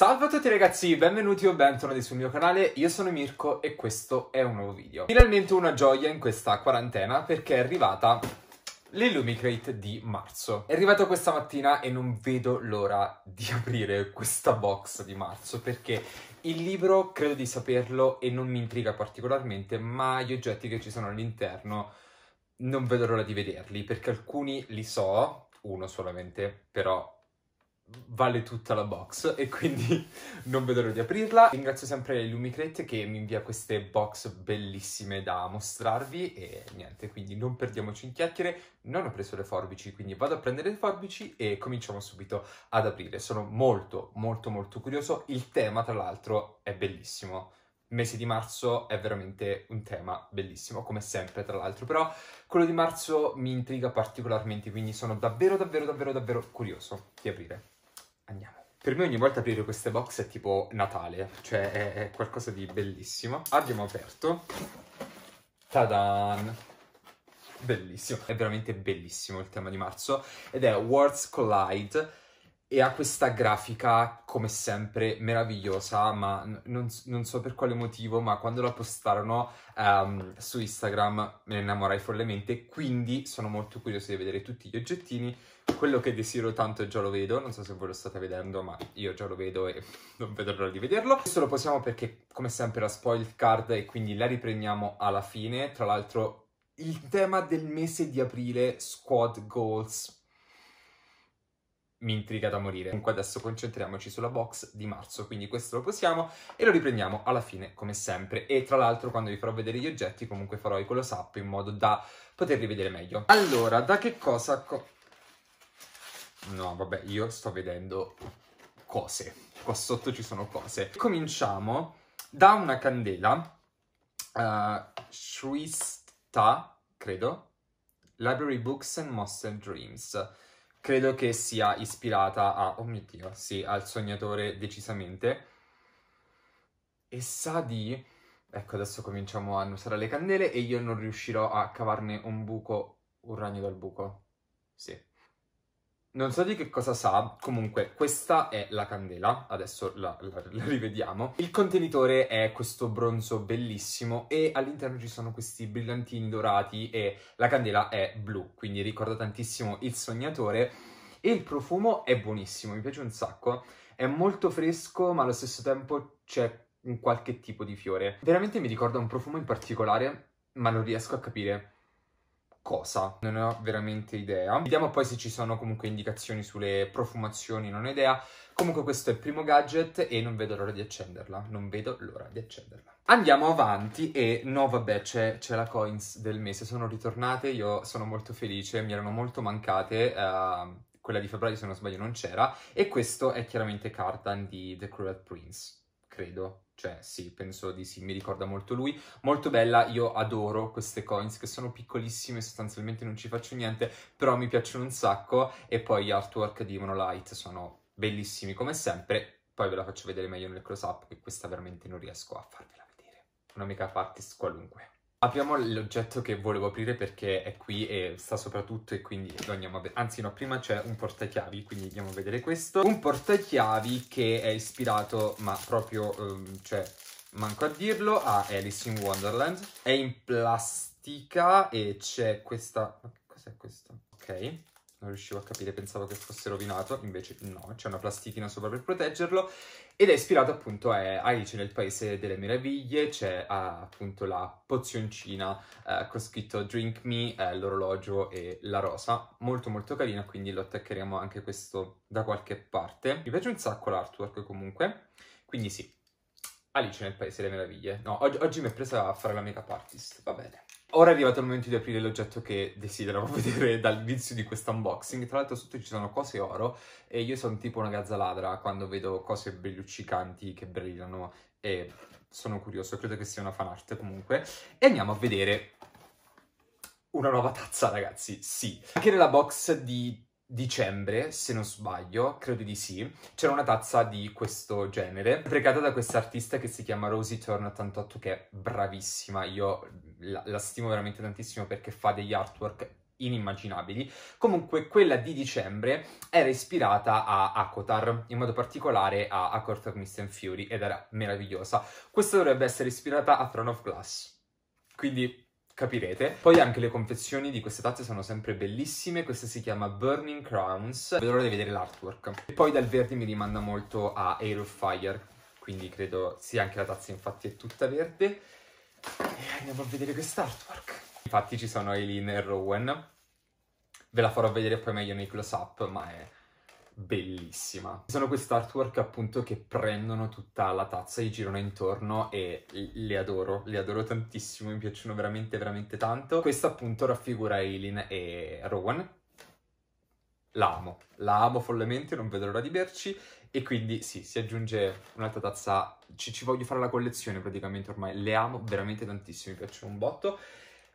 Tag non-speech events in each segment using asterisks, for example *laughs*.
Salve a tutti ragazzi, benvenuti o bentornati sul mio canale, io sono Mirko e questo è un nuovo video. Finalmente una gioia in questa quarantena perché è arrivata l'Illumicrate di marzo. È arrivata questa mattina e non vedo l'ora di *laughs* aprire questa box di marzo perché il libro credo di saperlo e non mi intriga particolarmente, ma gli oggetti che ci sono all'interno non vedo l'ora di vederli perché alcuni li so, uno solamente, però vale tutta la box *laughs* e quindi non vedo l'ora di aprirla. Ringrazio sempre Lumicrate che mi invia queste box bellissime da mostrarvi e niente, quindi non perdiamoci in chiacchiere. Non ho preso le forbici, quindi vado a prendere le forbici e cominciamo subito ad aprire. Sono molto molto molto curioso, il tema tra l'altro è bellissimo. mese di marzo è veramente un tema bellissimo, come sempre tra l'altro, però quello di marzo mi intriga particolarmente, quindi sono davvero davvero davvero davvero curioso di aprire. Andiamo. Per me ogni volta aprire queste box è tipo Natale, cioè è, è qualcosa di bellissimo. Abbiamo aperto. Tadan! Bellissimo, è veramente bellissimo il tema di marzo ed è Words Collide e ha questa grafica come sempre meravigliosa, ma non, non so per quale motivo, ma quando la postarono um, su Instagram me ne innamorai follemente, quindi sono molto curioso di vedere tutti gli oggettini quello che desidero tanto e già lo vedo, non so se voi lo state vedendo, ma io già lo vedo e *laughs* non vedo l'ora di vederlo. Questo lo possiamo perché, come sempre, la spoil card e quindi la riprendiamo alla fine. Tra l'altro, il tema del mese di aprile, squad goals, mi intriga da morire. Comunque adesso concentriamoci sulla box di marzo, quindi questo lo possiamo e lo riprendiamo alla fine come sempre. E tra l'altro quando vi farò vedere gli oggetti comunque farò i close up in modo da poterli vedere meglio. Allora, da che cosa... Co No, vabbè, io sto vedendo cose. Qua sotto ci sono cose. Cominciamo da una candela. Uh, eh, Shrista, credo. Library Books and Monster Dreams. Credo che sia ispirata a... Oh mio Dio, sì, al sognatore decisamente. E sa di... Ecco, adesso cominciamo a usare le candele e io non riuscirò a cavarne un buco, un ragno dal buco. Sì non so di che cosa sa, comunque questa è la candela, adesso la, la, la, rivediamo. Il contenitore è questo bronzo bellissimo e all'interno ci sono questi brillantini dorati e la candela è blu, quindi ricorda tantissimo il sognatore. E il profumo è buonissimo, mi piace un sacco, è molto fresco ma allo stesso tempo c'è un qualche tipo di fiore. Veramente mi ricorda un profumo in particolare ma non riesco a capire cosa, non ho veramente idea. Vediamo poi se ci sono comunque indicazioni sulle profumazioni, non ho idea. Comunque questo è il primo gadget e non vedo l'ora di accenderla, non vedo l'ora di accenderla. Andiamo avanti e no vabbè c'è, la coins del mese, sono ritornate, io sono molto felice, mi erano molto mancate, uh, quella di febbraio se non sbaglio non c'era e questo è chiaramente Cardan di The Cruel Prince, credo cioè, sì, penso di sì, mi ricorda molto lui. Molto bella, io adoro queste coins che sono piccolissime, sostanzialmente non ci faccio niente, però mi piacciono un sacco. E poi gli artwork di Monolite sono bellissimi come sempre. Poi ve la faccio vedere meglio nel close-up, che questa veramente non riesco a farvela vedere. Una make artist qualunque. Apriamo l'oggetto che volevo aprire perché è qui e sta soprattutto e quindi lo andiamo a vedere. Anzi no, prima c'è un portachiavi, quindi andiamo a vedere questo. Un portachiavi che è ispirato, ma proprio, um, cioè, manco a dirlo, a Alice in Wonderland. È in plastica e c'è questa... Ma cos'è questo? Ok, non riuscivo a capire, pensavo che fosse rovinato, invece no, c'è una plastichina sopra per proteggerlo ed è ispirato appunto a Alice nel Paese delle Meraviglie, c'è ah, appunto la pozioncina eh, con scritto Drink Me, eh, l'orologio e la rosa. Molto molto carina, quindi lo attaccheremo anche questo da qualche parte. Mi piace un sacco l'artwork comunque, quindi sì, Alice nel Paese delle Meraviglie. No, oggi, oggi mi è presa a fare la make-up artist, va bene. Ora è arrivato il momento di aprire l'oggetto che desideravo *laughs* vedere dall'inizio di questo unboxing. Tra l'altro sotto ci sono cose oro e io sono tipo una gazza ladra quando vedo cose belluccicanti che brillano e sono curioso, credo che sia una fan art comunque. E andiamo a vedere una nuova tazza, ragazzi, sì. Anche nella box di dicembre, se non sbaglio, credo di sì, c'era una tazza di questo genere, pregata da questa artista che si chiama Rosie Turner 88, che è bravissima, io la, la stimo veramente tantissimo perché fa degli artwork inimmaginabili. Comunque quella di dicembre era ispirata a Akotar, in modo particolare a Akotar Mist and Fury, ed era meravigliosa. Questa dovrebbe essere ispirata a Throne of Glass, quindi capirete. Poi anche le confezioni di queste tazze sono sempre bellissime, questa si chiama Burning Crowns, vedo l'ora di vedere l'artwork. E poi dal verde mi rimanda molto a Air of Fire, quindi credo sia anche la tazza infatti è tutta verde. E andiamo a vedere quest'artwork. Infatti ci sono Eileen e Rowan, ve la farò vedere poi meglio nei close up, ma è bellissima. Sono quest'artwork appunto che prendono tutta la tazza e girano intorno e le adoro, le adoro tantissimo, mi piacciono veramente veramente tanto. Questa appunto raffigura Eileen e Rowan. La amo, la amo follemente, non vedo l'ora di berci e quindi sì, si aggiunge un'altra tazza, ci, ci voglio fare la collezione praticamente ormai, le amo veramente tantissimo, mi piacciono un botto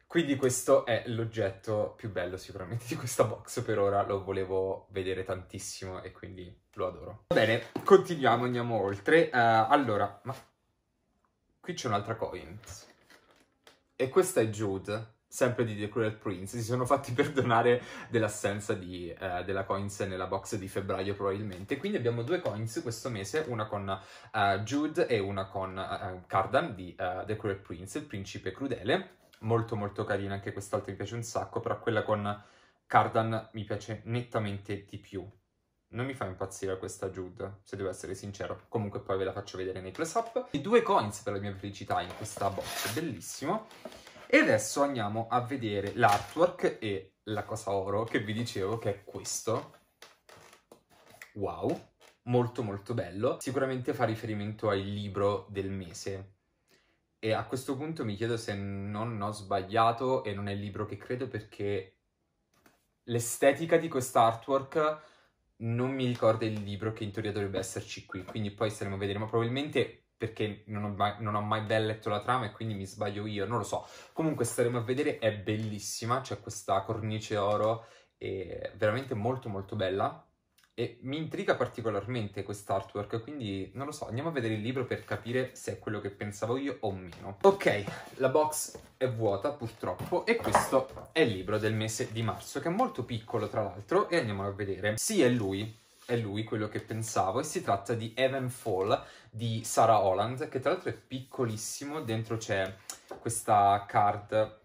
quindi questo è l'oggetto più bello sicuramente *laughs* di questa box per ora, lo volevo vedere tantissimo e quindi lo adoro. Va bene, continuiamo, andiamo oltre. Uh, allora, ma qui c'è un'altra coin. E questa è Jude, sempre di The Cruel Prince. Si sono fatti *laughs* perdonare dell'assenza di, eh, della coins nella box di febbraio probabilmente. Quindi abbiamo due coins questo mese, una con uh, Jude e una con uh, Cardan di uh, The Cruel Prince, il principe crudele molto molto carina, anche quest'altra mi piace un sacco, però quella con Cardan mi piace nettamente di più. Non mi fa impazzire questa Jude, se devo essere sincero. Comunque poi ve la faccio vedere nei close-up. I due coins per la mia felicità in questa box, bellissimo. E adesso andiamo a vedere l'artwork e la cosa oro che vi dicevo, che è questo. Wow, molto molto bello. Sicuramente fa riferimento al libro del mese, e a questo punto mi chiedo se non ho sbagliato e non è il libro che credo perché l'estetica di quest'artwork non mi ricorda il libro che in teoria dovrebbe esserci qui, quindi poi saremo a vedere, ma probabilmente perché non ho, mai, non ho, mai, ben letto la trama e quindi mi sbaglio io, non lo so. Comunque staremo a vedere, è bellissima, c'è questa cornice oro, è veramente molto molto bella. E mi intriga particolarmente quest'artwork, quindi non lo so, andiamo a vedere il libro per capire se è quello che pensavo io o meno. Ok, la box è vuota purtroppo e questo è il libro del mese di marzo, che è molto piccolo tra l'altro, e andiamo a vedere. Sì, è lui, è lui quello che pensavo e si tratta di Even Fall di Sarah Holland, che tra l'altro è piccolissimo, dentro c'è questa card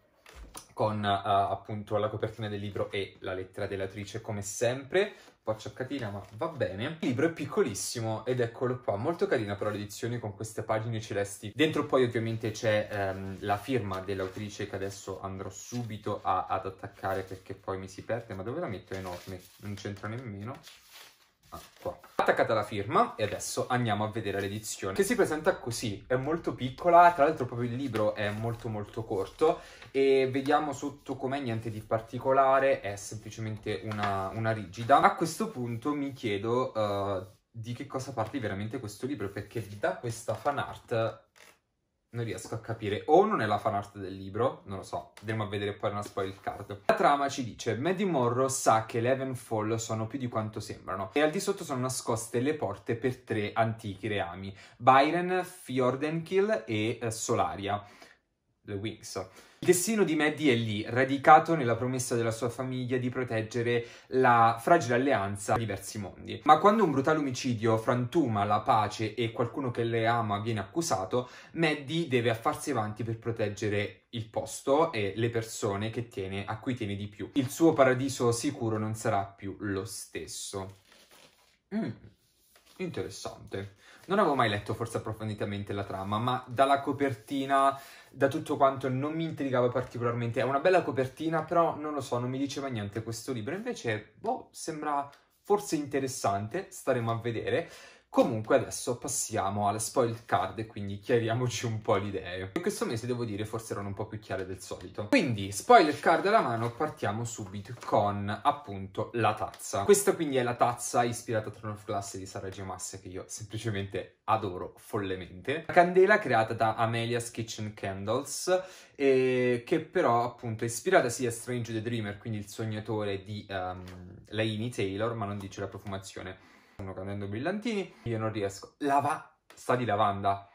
con uh, appunto la copertina del libro e la lettera dell'attrice come sempre acciaccatina, ma va bene. Il libro è piccolissimo ed eccolo qua, molto carina però l'edizione con queste pagine celesti. Dentro poi ovviamente c'è ehm, la firma dell'autrice che adesso andrò subito a, ad attaccare perché poi mi si perde, ma dove la metto? È enorme, non c'entra nemmeno. Ah, Attaccata la firma e adesso andiamo a vedere l'edizione che si presenta così, è molto piccola, tra l'altro proprio il libro è molto molto corto e vediamo sotto com'è niente di particolare, è semplicemente una, una rigida. A questo punto mi chiedo uh, di che cosa parli veramente questo libro perché da questa fan art non riesco a capire. O non è la fanart del libro, non lo so. Andiamo a vedere poi una spoil card. La trama ci dice: Maddie Morrow sa che le Evenfall sono più di quanto sembrano, e al di sotto sono nascoste le porte per tre antichi reami: Byron, Fjordenkill e eh, Solaria. The Wings. Il destino di Maddie è lì, radicato nella promessa della sua famiglia di proteggere la fragile alleanza di diversi mondi. Ma quando un brutale omicidio frantuma la pace e qualcuno che le ama viene accusato, Maddie deve affarsi avanti per proteggere il posto e le persone tiene, a cui tiene di più. Il suo paradiso sicuro non sarà più lo stesso. Mm, interessante non avevo mai letto forse approfonditamente la trama, ma dalla copertina, da tutto quanto non mi intrigava particolarmente. È una bella copertina, però non lo so, non mi diceva niente questo libro. Invece, boh, sembra forse interessante, staremo a vedere. Comunque adesso passiamo alle spoiled card e quindi chiariamoci un po' l'idea. In questo mese devo dire forse erano un po' più chiare del solito. Quindi spoiler card alla mano partiamo subito con appunto la tazza. Questa quindi è la tazza ispirata a Throne of Glass di Sara Gemassa che io semplicemente adoro follemente. La candela creata da Amelia's Kitchen Candles eh, che però appunto è ispirata sia a Strange the Dreamer quindi il sognatore di um, ehm, Laini Taylor ma non dice la profumazione Stanno cadendo brillantini, io non riesco. Lava, sta di lavanda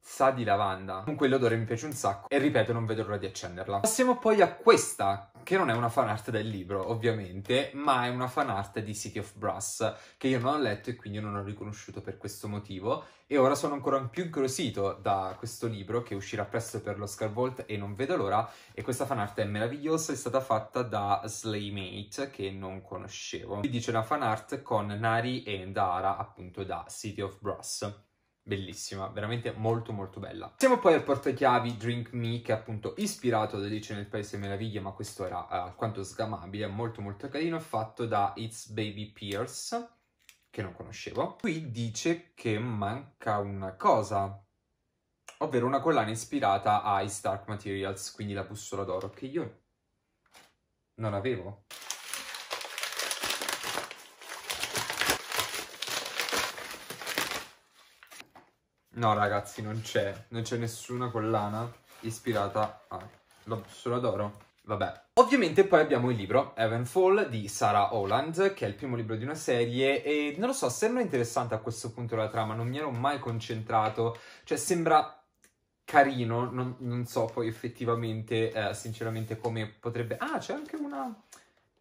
sa di lavanda. Comunque l'odore mi piace un sacco e ripeto non vedo l'ora di accenderla. Passiamo poi a questa, che non è una fan art del libro ovviamente, ma è una fan art di City of Brass che io non ho letto e quindi non ho riconosciuto per questo motivo e ora sono ancora più incuriosito da questo libro che uscirà presto per l'Oscar Vault e non vedo l'ora e questa fan art è meravigliosa, è stata fatta da Slaymate che non conoscevo. Qui dice una fan art con Nari e Dara appunto da City of Brass bellissima, veramente molto molto bella. Siamo poi al portachiavi Drink Me che è appunto ispirato ad Alice nel Paese Meraviglia, ma questo era alquanto sgamabile, molto molto carino, fatto da It's Baby Pierce, che non conoscevo. Qui dice che manca una cosa, ovvero una collana ispirata ai Stark Materials, quindi la bussola d'oro, che io non avevo. No ragazzi, non c'è, non c'è nessuna collana ispirata a L'Opsola d'Oro. Vabbè. Ovviamente poi abbiamo il libro Heavenfall di Sarah Holland, che è il primo libro di una serie e non lo so, sembra interessante a questo punto la trama, non mi ero mai concentrato, cioè sembra carino, non, non so poi effettivamente, eh, sinceramente come potrebbe... Ah, c'è anche una...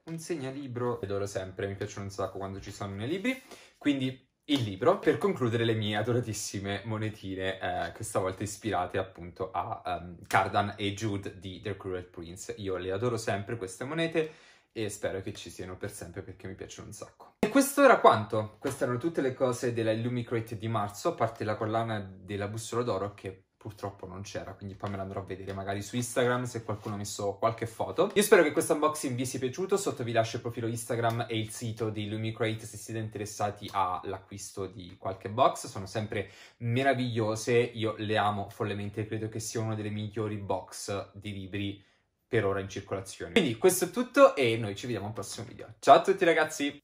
un segnalibro, adoro sempre, mi piacciono un sacco quando ci sono nei libri, quindi il libro per concludere le mie adoratissime monetine, eh, questa volta ispirate appunto a um, Cardan e Jude di The Cruel Prince. Io le adoro sempre queste monete e spero che ci siano per sempre perché mi piacciono un sacco. E questo era quanto, queste erano tutte le cose della Illumicrate di marzo, a parte la collana della bussola d'oro che purtroppo non c'era, quindi poi me l'andrò a vedere magari su Instagram se qualcuno ha messo qualche foto. Io spero che questo unboxing vi sia piaciuto, sotto vi lascio il profilo Instagram e il sito di Lumicrate se siete interessati all'acquisto di qualche box, sono sempre meravigliose, io le amo follemente, credo che sia una delle migliori box di libri per ora in circolazione. Quindi questo è tutto e noi ci vediamo al prossimo video. Ciao a tutti ragazzi!